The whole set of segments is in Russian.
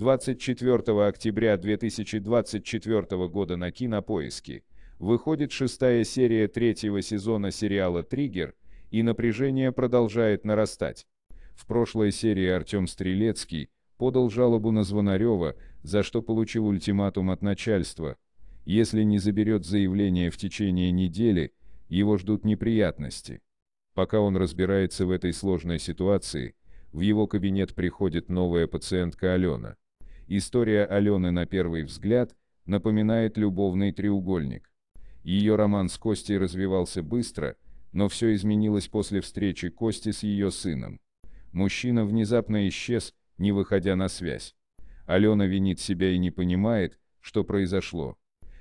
24 октября 2024 года на Кинопоиске выходит шестая серия третьего сезона сериала «Триггер», и напряжение продолжает нарастать. В прошлой серии Артем Стрелецкий подал жалобу на Звонарева, за что получил ультиматум от начальства. Если не заберет заявление в течение недели, его ждут неприятности. Пока он разбирается в этой сложной ситуации, в его кабинет приходит новая пациентка Алена. История Алены на первый взгляд напоминает любовный треугольник. Ее роман с Костей развивался быстро, но все изменилось после встречи Кости с ее сыном. Мужчина внезапно исчез, не выходя на связь. Алена винит себя и не понимает, что произошло.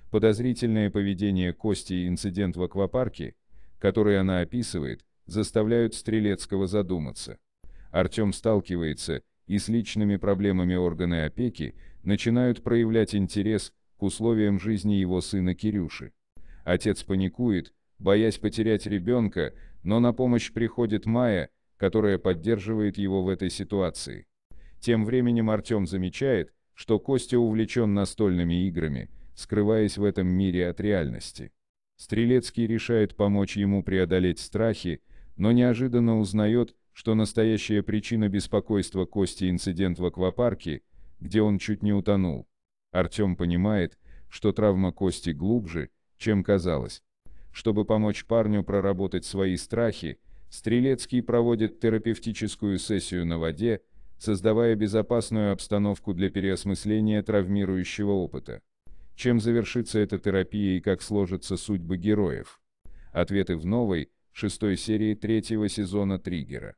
Подозрительное поведение Кости и инцидент в аквапарке, который она описывает, заставляют Стрелецкого задуматься. Артем сталкивается и с личными проблемами органы опеки начинают проявлять интерес к условиям жизни его сына Кирюши. Отец паникует, боясь потерять ребенка, но на помощь приходит Майя, которая поддерживает его в этой ситуации. Тем временем Артем замечает, что Костя увлечен настольными играми, скрываясь в этом мире от реальности. Стрелецкий решает помочь ему преодолеть страхи, но неожиданно узнает, что настоящая причина беспокойства Кости инцидент в аквапарке, где он чуть не утонул. Артем понимает, что травма Кости глубже, чем казалось. Чтобы помочь парню проработать свои страхи, Стрелецкий проводит терапевтическую сессию на воде, создавая безопасную обстановку для переосмысления травмирующего опыта. Чем завершится эта терапия и как сложатся судьбы героев? Ответы в новой, шестой серии третьего сезона «Триггера».